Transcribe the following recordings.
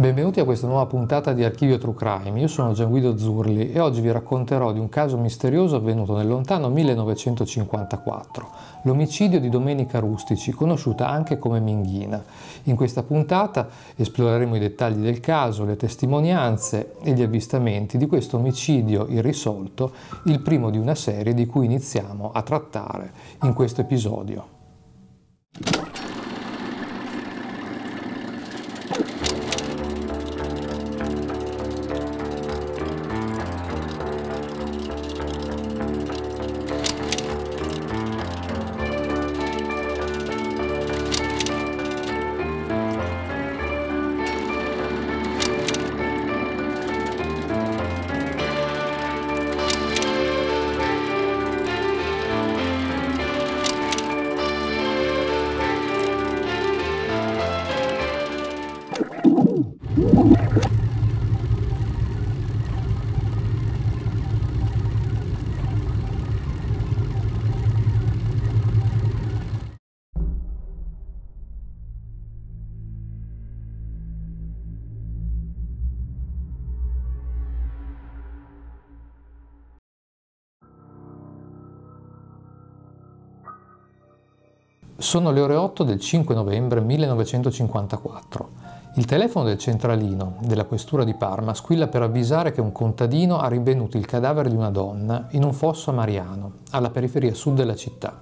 Benvenuti a questa nuova puntata di Archivio True Crime. Io sono Gianguido Zurli e oggi vi racconterò di un caso misterioso avvenuto nel lontano 1954, l'omicidio di Domenica Rustici, conosciuta anche come Minghina. In questa puntata esploreremo i dettagli del caso, le testimonianze e gli avvistamenti di questo omicidio irrisolto, il primo di una serie di cui iniziamo a trattare in questo episodio. Sono le ore 8 del 5 novembre 1954. Il telefono del centralino della questura di Parma squilla per avvisare che un contadino ha rinvenuto il cadavere di una donna in un fosso a Mariano, alla periferia sud della città.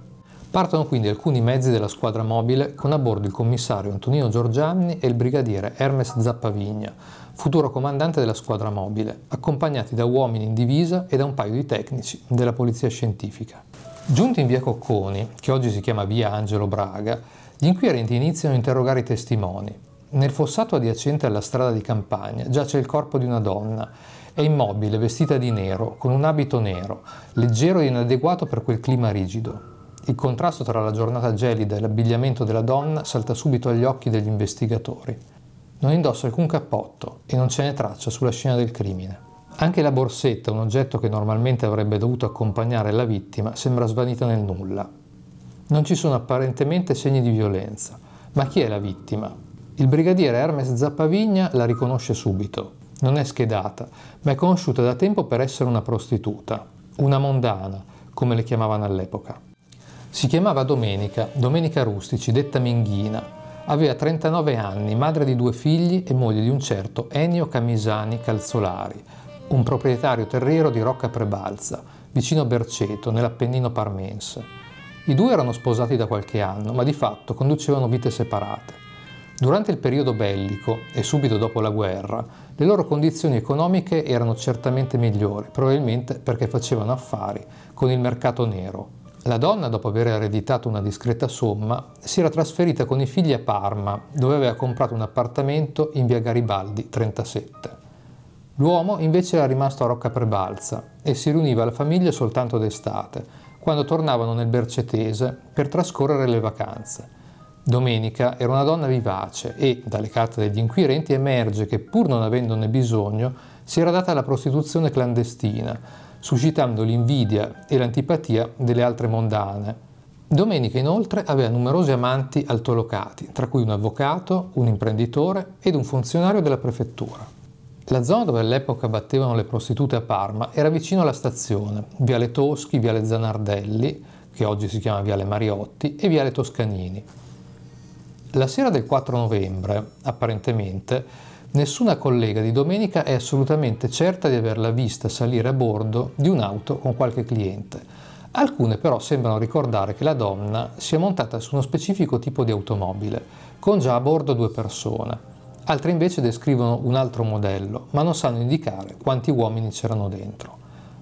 Partono quindi alcuni mezzi della squadra mobile con a bordo il commissario Antonino Giorgianni e il brigadiere Hermes Zappavigna, futuro comandante della squadra mobile, accompagnati da uomini in divisa e da un paio di tecnici della polizia scientifica. Giunti in via Cocconi, che oggi si chiama via Angelo Braga, gli inquirenti iniziano a interrogare i testimoni. Nel fossato adiacente alla strada di campagna giace il corpo di una donna. È immobile, vestita di nero, con un abito nero, leggero e inadeguato per quel clima rigido. Il contrasto tra la giornata gelida e l'abbigliamento della donna salta subito agli occhi degli investigatori. Non indossa alcun cappotto e non ce n'è traccia sulla scena del crimine. Anche la borsetta, un oggetto che normalmente avrebbe dovuto accompagnare la vittima, sembra svanita nel nulla. Non ci sono apparentemente segni di violenza, ma chi è la vittima? Il brigadiere Hermes Zappavigna la riconosce subito. Non è schedata, ma è conosciuta da tempo per essere una prostituta, una mondana, come le chiamavano all'epoca. Si chiamava Domenica, Domenica Rustici, detta Minghina. Aveva 39 anni, madre di due figli e moglie di un certo Ennio Camisani Calzolari, un proprietario terriero di Rocca Prebalza, vicino a Berceto, nell'Appennino parmense. I due erano sposati da qualche anno, ma di fatto conducevano vite separate. Durante il periodo bellico e subito dopo la guerra, le loro condizioni economiche erano certamente migliori, probabilmente perché facevano affari con il mercato nero. La donna, dopo aver ereditato una discreta somma, si era trasferita con i figli a Parma, dove aveva comprato un appartamento in via Garibaldi 37. L'uomo invece era rimasto a Rocca Prebalza e si riuniva alla famiglia soltanto d'estate, quando tornavano nel Bercetese per trascorrere le vacanze. Domenica era una donna vivace e, dalle carte degli inquirenti, emerge che, pur non avendone bisogno, si era data alla prostituzione clandestina, suscitando l'invidia e l'antipatia delle altre mondane. Domenica inoltre aveva numerosi amanti altolocati, tra cui un avvocato, un imprenditore ed un funzionario della prefettura. La zona dove all'epoca battevano le prostitute a Parma era vicino alla stazione, Viale Toschi, Viale Zanardelli, che oggi si chiama Viale Mariotti, e Viale Toscanini. La sera del 4 novembre, apparentemente, nessuna collega di domenica è assolutamente certa di averla vista salire a bordo di un'auto con qualche cliente. Alcune però sembrano ricordare che la donna sia montata su uno specifico tipo di automobile, con già a bordo due persone. Altre invece descrivono un altro modello, ma non sanno indicare quanti uomini c'erano dentro.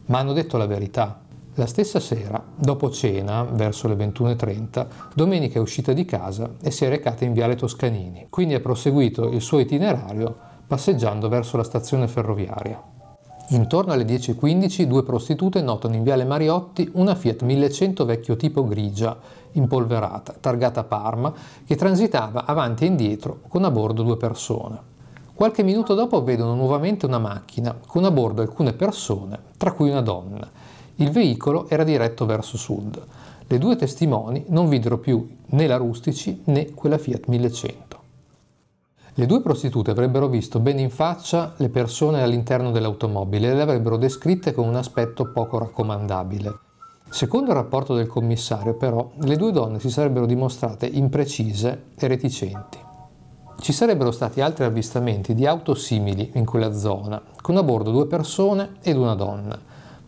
Ma hanno detto la verità. La stessa sera, dopo cena, verso le 21.30, Domenica è uscita di casa e si è recata in viale Toscanini, quindi ha proseguito il suo itinerario passeggiando verso la stazione ferroviaria. Intorno alle 10.15 due prostitute notano in Viale Mariotti una Fiat 1100 vecchio tipo grigia, impolverata, targata Parma, che transitava avanti e indietro con a bordo due persone. Qualche minuto dopo vedono nuovamente una macchina con a bordo alcune persone, tra cui una donna. Il veicolo era diretto verso sud. Le due testimoni non videro più né la Rustici né quella Fiat 1100. Le due prostitute avrebbero visto bene in faccia le persone all'interno dell'automobile e le avrebbero descritte con un aspetto poco raccomandabile. Secondo il rapporto del commissario, però, le due donne si sarebbero dimostrate imprecise e reticenti. Ci sarebbero stati altri avvistamenti di auto simili in quella zona, con a bordo due persone ed una donna.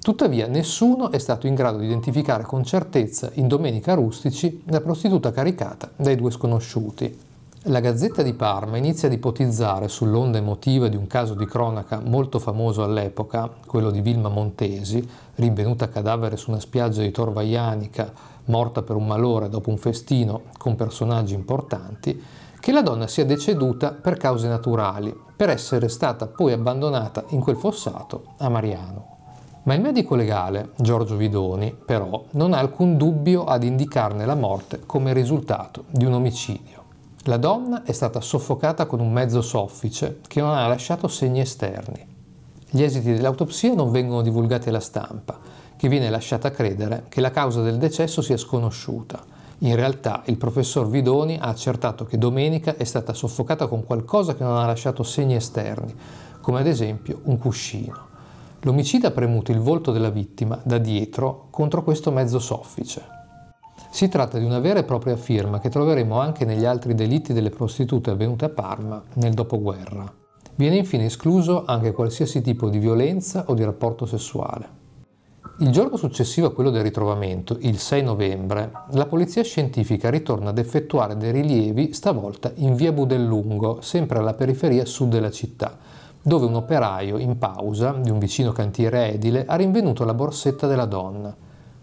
Tuttavia nessuno è stato in grado di identificare con certezza in Domenica Rustici la prostituta caricata dai due sconosciuti. La Gazzetta di Parma inizia ad ipotizzare sull'onda emotiva di un caso di cronaca molto famoso all'epoca, quello di Vilma Montesi, rinvenuta cadavere su una spiaggia di Torvaianica, morta per un malore dopo un festino con personaggi importanti, che la donna sia deceduta per cause naturali, per essere stata poi abbandonata in quel fossato a Mariano. Ma il medico legale, Giorgio Vidoni, però, non ha alcun dubbio ad indicarne la morte come risultato di un omicidio. La donna è stata soffocata con un mezzo soffice che non ha lasciato segni esterni. Gli esiti dell'autopsia non vengono divulgati alla stampa, che viene lasciata credere che la causa del decesso sia sconosciuta. In realtà il professor Vidoni ha accertato che Domenica è stata soffocata con qualcosa che non ha lasciato segni esterni, come ad esempio un cuscino. L'omicida ha premuto il volto della vittima da dietro contro questo mezzo soffice. Si tratta di una vera e propria firma che troveremo anche negli altri delitti delle prostitute avvenute a Parma nel dopoguerra. Viene infine escluso anche qualsiasi tipo di violenza o di rapporto sessuale. Il giorno successivo a quello del ritrovamento, il 6 novembre, la polizia scientifica ritorna ad effettuare dei rilievi, stavolta in via Budellungo, sempre alla periferia sud della città, dove un operaio in pausa di un vicino cantiere edile ha rinvenuto la borsetta della donna.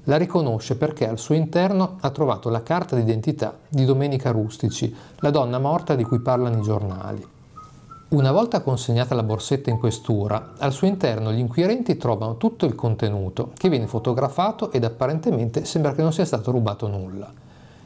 La riconosce perché al suo interno ha trovato la carta d'identità di Domenica Rustici, la donna morta di cui parlano i giornali. Una volta consegnata la borsetta in questura, al suo interno gli inquirenti trovano tutto il contenuto, che viene fotografato ed apparentemente sembra che non sia stato rubato nulla.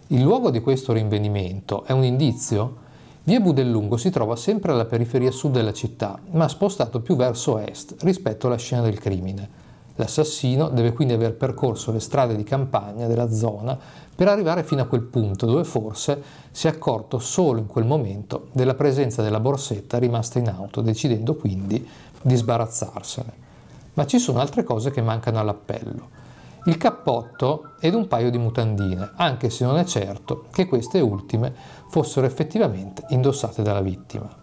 Il luogo di questo rinvenimento è un indizio? Via Budellungo si trova sempre alla periferia sud della città, ma spostato più verso est rispetto alla scena del crimine. L'assassino deve quindi aver percorso le strade di campagna della zona per arrivare fino a quel punto dove forse si è accorto solo in quel momento della presenza della borsetta rimasta in auto, decidendo quindi di sbarazzarsene. Ma ci sono altre cose che mancano all'appello. Il cappotto ed un paio di mutandine, anche se non è certo che queste ultime fossero effettivamente indossate dalla vittima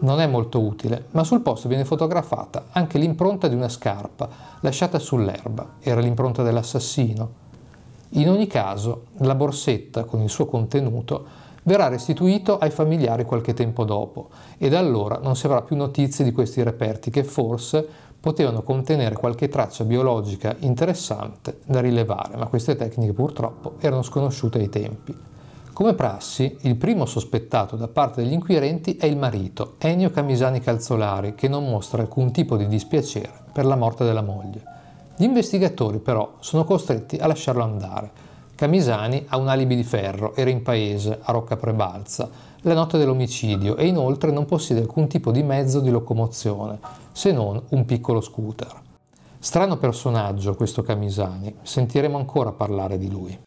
non è molto utile, ma sul posto viene fotografata anche l'impronta di una scarpa lasciata sull'erba, era l'impronta dell'assassino. In ogni caso, la borsetta con il suo contenuto verrà restituito ai familiari qualche tempo dopo e da allora non si avrà più notizie di questi reperti che forse potevano contenere qualche traccia biologica interessante da rilevare, ma queste tecniche purtroppo erano sconosciute ai tempi. Come prassi, il primo sospettato da parte degli inquirenti è il marito, Ennio Camisani Calzolari, che non mostra alcun tipo di dispiacere per la morte della moglie. Gli investigatori però sono costretti a lasciarlo andare. Camisani ha un alibi di ferro, era in paese, a Rocca Prebalza, la notte dell'omicidio e inoltre non possiede alcun tipo di mezzo di locomozione, se non un piccolo scooter. Strano personaggio questo Camisani, sentiremo ancora parlare di lui.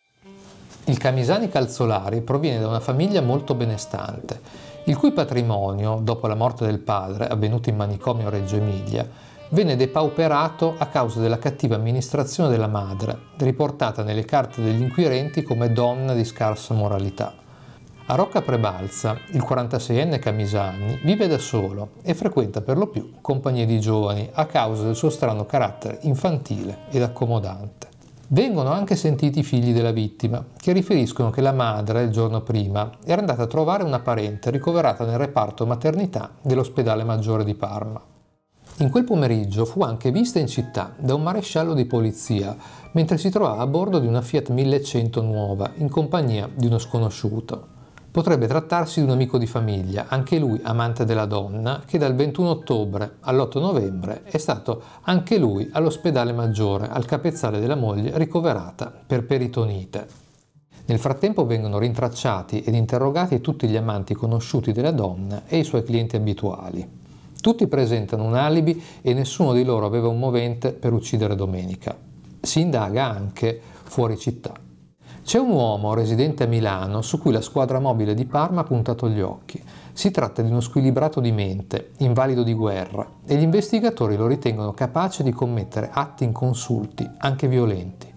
Il Camisani Calzolari proviene da una famiglia molto benestante, il cui patrimonio, dopo la morte del padre, avvenuto in manicomio a Reggio Emilia, venne depauperato a causa della cattiva amministrazione della madre, riportata nelle carte degli inquirenti come donna di scarsa moralità. A Rocca Prebalza, il 46enne Camisani vive da solo e frequenta per lo più compagnie di giovani a causa del suo strano carattere infantile ed accomodante. Vengono anche sentiti i figli della vittima, che riferiscono che la madre, il giorno prima, era andata a trovare una parente ricoverata nel reparto maternità dell'ospedale maggiore di Parma. In quel pomeriggio fu anche vista in città da un maresciallo di polizia, mentre si trovava a bordo di una Fiat 1100 nuova, in compagnia di uno sconosciuto. Potrebbe trattarsi di un amico di famiglia, anche lui amante della donna, che dal 21 ottobre all'8 novembre è stato anche lui all'ospedale maggiore al capezzale della moglie ricoverata per peritonite. Nel frattempo vengono rintracciati ed interrogati tutti gli amanti conosciuti della donna e i suoi clienti abituali. Tutti presentano un alibi e nessuno di loro aveva un movente per uccidere Domenica. Si indaga anche fuori città. C'è un uomo residente a Milano su cui la squadra mobile di Parma ha puntato gli occhi. Si tratta di uno squilibrato di mente, invalido di guerra, e gli investigatori lo ritengono capace di commettere atti inconsulti, anche violenti.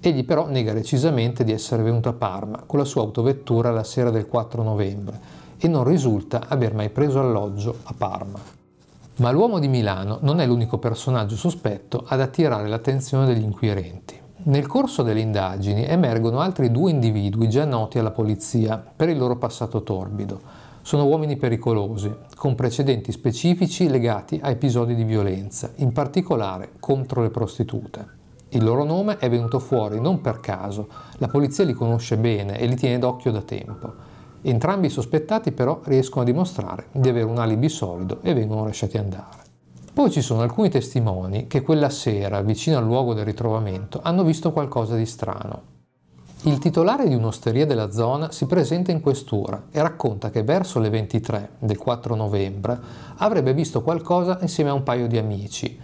Egli però nega decisamente di essere venuto a Parma con la sua autovettura la sera del 4 novembre e non risulta aver mai preso alloggio a Parma. Ma l'uomo di Milano non è l'unico personaggio sospetto ad attirare l'attenzione degli inquirenti. Nel corso delle indagini emergono altri due individui già noti alla polizia per il loro passato torbido. Sono uomini pericolosi, con precedenti specifici legati a episodi di violenza, in particolare contro le prostitute. Il loro nome è venuto fuori non per caso, la polizia li conosce bene e li tiene d'occhio da tempo. Entrambi i sospettati però riescono a dimostrare di avere un alibi solido e vengono lasciati andare. Poi ci sono alcuni testimoni che quella sera, vicino al luogo del ritrovamento, hanno visto qualcosa di strano. Il titolare di un'osteria della zona si presenta in questura e racconta che verso le 23 del 4 novembre avrebbe visto qualcosa insieme a un paio di amici.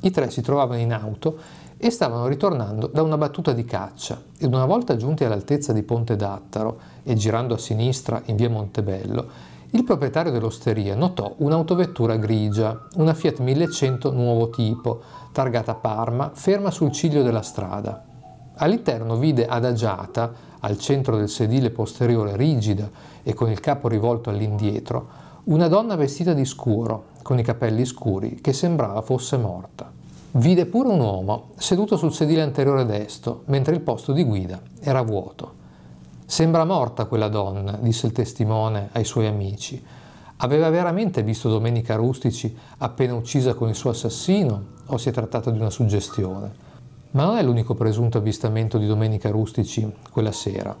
I tre si trovavano in auto e stavano ritornando da una battuta di caccia ed una volta giunti all'altezza di Ponte d'Attaro e girando a sinistra in via Montebello, il proprietario dell'osteria notò un'autovettura grigia, una Fiat 1100 nuovo tipo, targata Parma, ferma sul ciglio della strada. All'interno vide adagiata, al centro del sedile posteriore rigida e con il capo rivolto all'indietro, una donna vestita di scuro, con i capelli scuri, che sembrava fosse morta. Vide pure un uomo seduto sul sedile anteriore destro, mentre il posto di guida era vuoto. Sembra morta quella donna, disse il testimone ai suoi amici. Aveva veramente visto Domenica Rustici appena uccisa con il suo assassino o si è trattata di una suggestione? Ma non è l'unico presunto avvistamento di Domenica Rustici quella sera.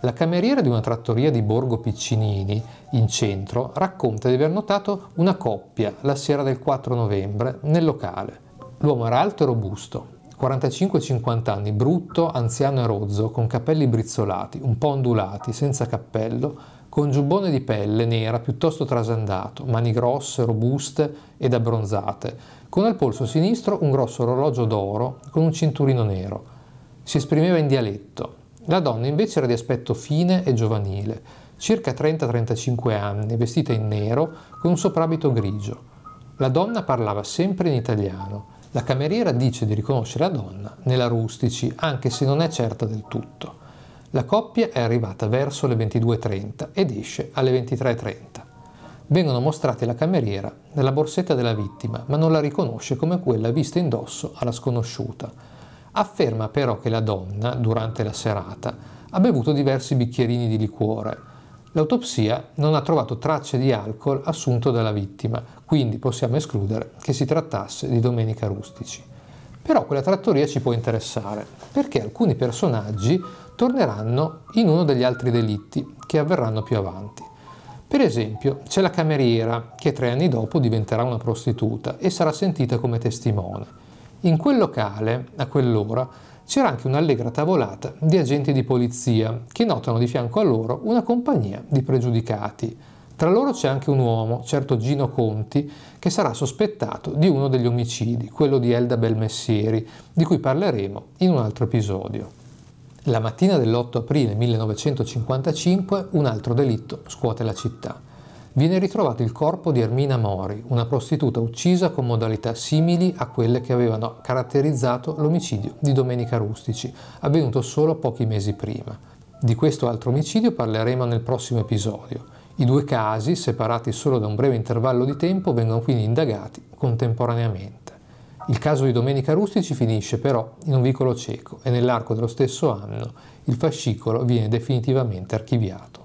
La cameriera di una trattoria di Borgo Piccinini, in centro, racconta di aver notato una coppia la sera del 4 novembre nel locale. L'uomo era alto e robusto, 45-50 anni, brutto, anziano e rozzo, con capelli brizzolati, un po' ondulati, senza cappello, con giubbone di pelle nera piuttosto trasandato, mani grosse, robuste ed abbronzate, con al polso sinistro un grosso orologio d'oro con un cinturino nero. Si esprimeva in dialetto. La donna invece era di aspetto fine e giovanile, circa 30-35 anni, vestita in nero con un soprabito grigio. La donna parlava sempre in italiano la cameriera dice di riconoscere la donna nella rustici, anche se non è certa del tutto. La coppia è arrivata verso le 22.30 ed esce alle 23.30. Vengono mostrati alla cameriera nella borsetta della vittima, ma non la riconosce come quella vista indosso alla sconosciuta. Afferma però che la donna, durante la serata, ha bevuto diversi bicchierini di liquore, L'autopsia non ha trovato tracce di alcol assunto dalla vittima, quindi possiamo escludere che si trattasse di Domenica Rustici. Però quella trattoria ci può interessare, perché alcuni personaggi torneranno in uno degli altri delitti che avverranno più avanti. Per esempio, c'è la cameriera che tre anni dopo diventerà una prostituta e sarà sentita come testimone. In quel locale, a quell'ora, c'era anche un'allegra tavolata di agenti di polizia che notano di fianco a loro una compagnia di pregiudicati. Tra loro c'è anche un uomo, certo Gino Conti, che sarà sospettato di uno degli omicidi, quello di Elda Belmessieri, di cui parleremo in un altro episodio. La mattina dell'8 aprile 1955 un altro delitto scuote la città viene ritrovato il corpo di Ermina Mori, una prostituta uccisa con modalità simili a quelle che avevano caratterizzato l'omicidio di Domenica Rustici, avvenuto solo pochi mesi prima. Di questo altro omicidio parleremo nel prossimo episodio. I due casi, separati solo da un breve intervallo di tempo, vengono quindi indagati contemporaneamente. Il caso di Domenica Rustici finisce però in un vicolo cieco e nell'arco dello stesso anno il fascicolo viene definitivamente archiviato.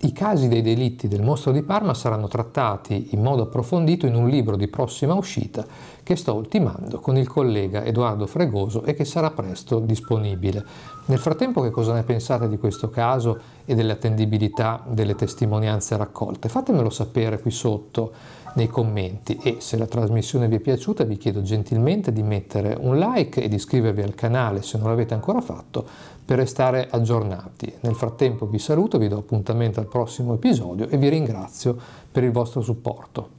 I casi dei delitti del mostro di Parma saranno trattati in modo approfondito in un libro di prossima uscita che sto ultimando con il collega Edoardo Fregoso e che sarà presto disponibile. Nel frattempo che cosa ne pensate di questo caso e dell'attendibilità delle testimonianze raccolte? Fatemelo sapere qui sotto nei commenti e se la trasmissione vi è piaciuta vi chiedo gentilmente di mettere un like e di iscrivervi al canale se non l'avete ancora fatto per restare aggiornati. Nel frattempo vi saluto, vi do appuntamento al prossimo episodio e vi ringrazio per il vostro supporto.